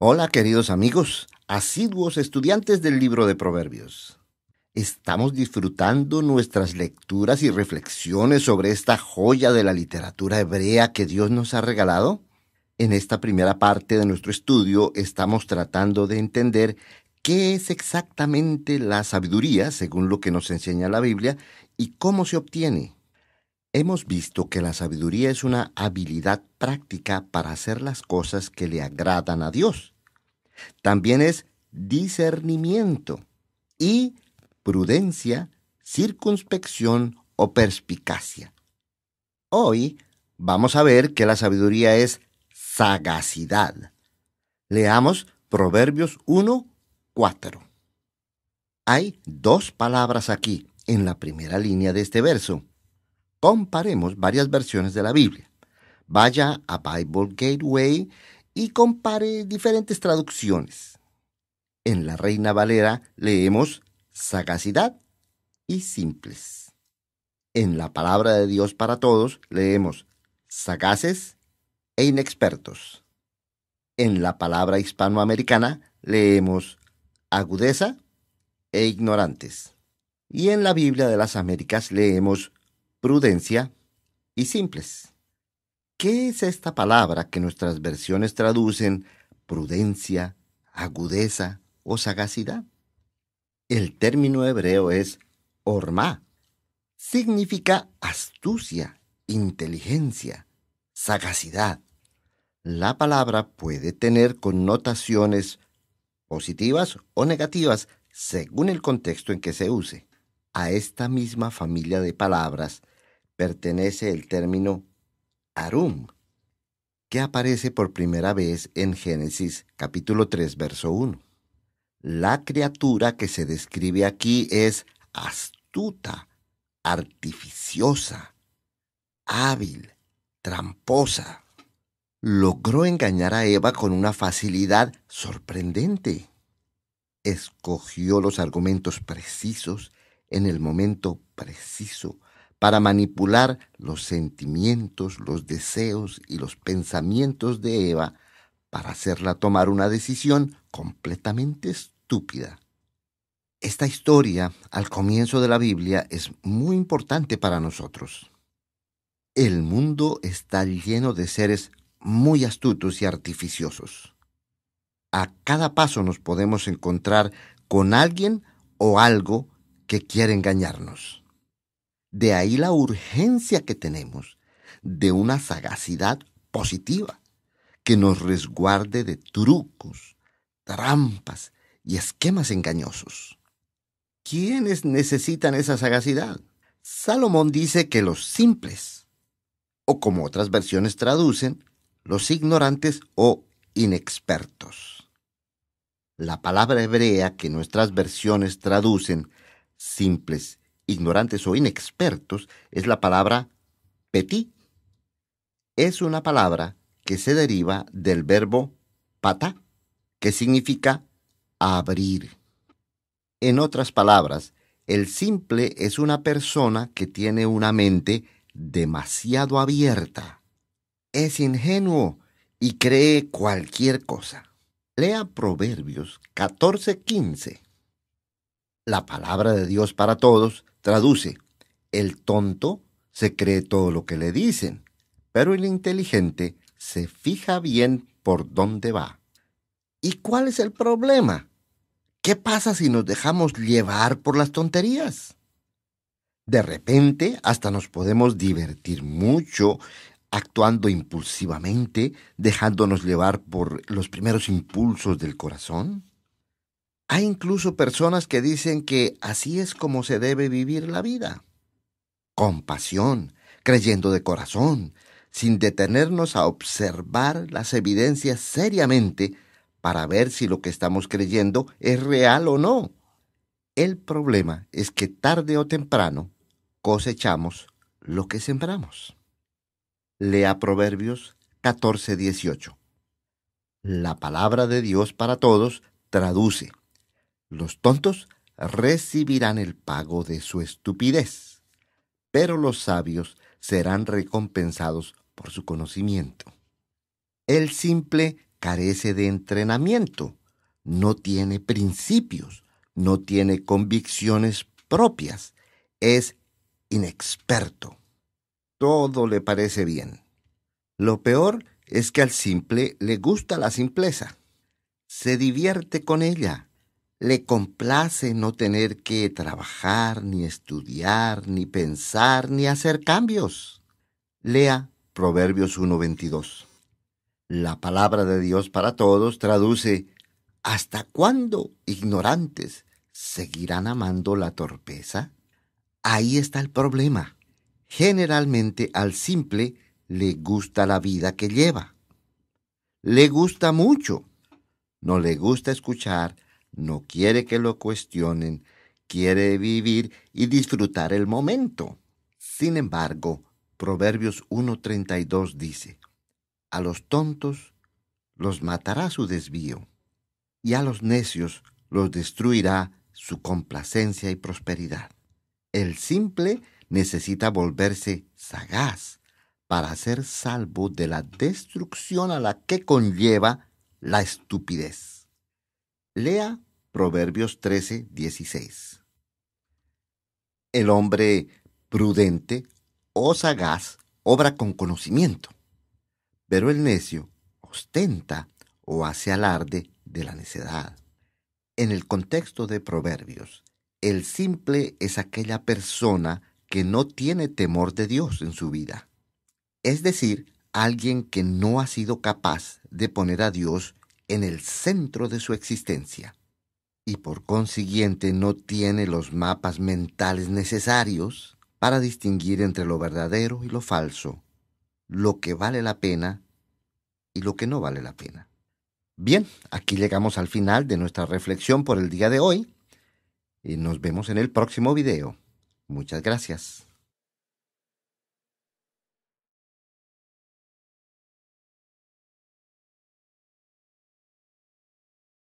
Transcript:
Hola queridos amigos, asiduos estudiantes del libro de Proverbios. Estamos disfrutando nuestras lecturas y reflexiones sobre esta joya de la literatura hebrea que Dios nos ha regalado. En esta primera parte de nuestro estudio estamos tratando de entender qué es exactamente la sabiduría, según lo que nos enseña la Biblia, y cómo se obtiene. Hemos visto que la sabiduría es una habilidad práctica para hacer las cosas que le agradan a Dios. También es discernimiento y prudencia, circunspección o perspicacia. Hoy vamos a ver que la sabiduría es sagacidad. Leamos Proverbios 1, 4. Hay dos palabras aquí en la primera línea de este verso comparemos varias versiones de la Biblia. Vaya a Bible Gateway y compare diferentes traducciones. En la Reina Valera leemos sagacidad y simples. En la palabra de Dios para todos leemos sagaces e inexpertos. En la palabra hispanoamericana leemos agudeza e ignorantes. Y en la Biblia de las Américas leemos prudencia y simples. ¿Qué es esta palabra que nuestras versiones traducen prudencia, agudeza o sagacidad? El término hebreo es orma. Significa astucia, inteligencia, sagacidad. La palabra puede tener connotaciones positivas o negativas según el contexto en que se use. A esta misma familia de palabras pertenece el término Arum, que aparece por primera vez en Génesis capítulo 3, verso 1. La criatura que se describe aquí es astuta, artificiosa, hábil, tramposa. Logró engañar a Eva con una facilidad sorprendente. Escogió los argumentos precisos en el momento preciso para manipular los sentimientos, los deseos y los pensamientos de Eva para hacerla tomar una decisión completamente estúpida. Esta historia al comienzo de la Biblia es muy importante para nosotros. El mundo está lleno de seres muy astutos y artificiosos. A cada paso nos podemos encontrar con alguien o algo que quiere engañarnos. De ahí la urgencia que tenemos de una sagacidad positiva que nos resguarde de trucos, trampas y esquemas engañosos. ¿Quiénes necesitan esa sagacidad? Salomón dice que los simples, o como otras versiones traducen, los ignorantes o inexpertos. La palabra hebrea que nuestras versiones traducen simples ignorantes o inexpertos es la palabra petit. Es una palabra que se deriva del verbo pata, que significa abrir. En otras palabras, el simple es una persona que tiene una mente demasiado abierta. Es ingenuo y cree cualquier cosa. Lea Proverbios 14:15. La palabra de Dios para todos Traduce, el tonto se cree todo lo que le dicen, pero el inteligente se fija bien por dónde va. ¿Y cuál es el problema? ¿Qué pasa si nos dejamos llevar por las tonterías? De repente hasta nos podemos divertir mucho actuando impulsivamente, dejándonos llevar por los primeros impulsos del corazón. Hay incluso personas que dicen que así es como se debe vivir la vida. Con pasión, creyendo de corazón, sin detenernos a observar las evidencias seriamente para ver si lo que estamos creyendo es real o no. El problema es que tarde o temprano cosechamos lo que sembramos. Lea Proverbios 14:18. La palabra de Dios para todos traduce los tontos recibirán el pago de su estupidez, pero los sabios serán recompensados por su conocimiento. El simple carece de entrenamiento, no tiene principios, no tiene convicciones propias, es inexperto. Todo le parece bien. Lo peor es que al simple le gusta la simpleza. Se divierte con ella, le complace no tener que trabajar, ni estudiar, ni pensar, ni hacer cambios. Lea Proverbios 1.22. La palabra de Dios para todos traduce, ¿hasta cuándo, ignorantes, seguirán amando la torpeza? Ahí está el problema. Generalmente al simple le gusta la vida que lleva. Le gusta mucho. No le gusta escuchar no quiere que lo cuestionen, quiere vivir y disfrutar el momento. Sin embargo, Proverbios 1.32 dice, A los tontos los matará su desvío, y a los necios los destruirá su complacencia y prosperidad. El simple necesita volverse sagaz para ser salvo de la destrucción a la que conlleva la estupidez. Lea Proverbios 13, El hombre prudente o sagaz obra con conocimiento, pero el necio ostenta o hace alarde de la necedad. En el contexto de Proverbios, el simple es aquella persona que no tiene temor de Dios en su vida, es decir, alguien que no ha sido capaz de poner a Dios en el centro de su existencia y por consiguiente no tiene los mapas mentales necesarios para distinguir entre lo verdadero y lo falso, lo que vale la pena y lo que no vale la pena. Bien, aquí llegamos al final de nuestra reflexión por el día de hoy y nos vemos en el próximo video. Muchas gracias.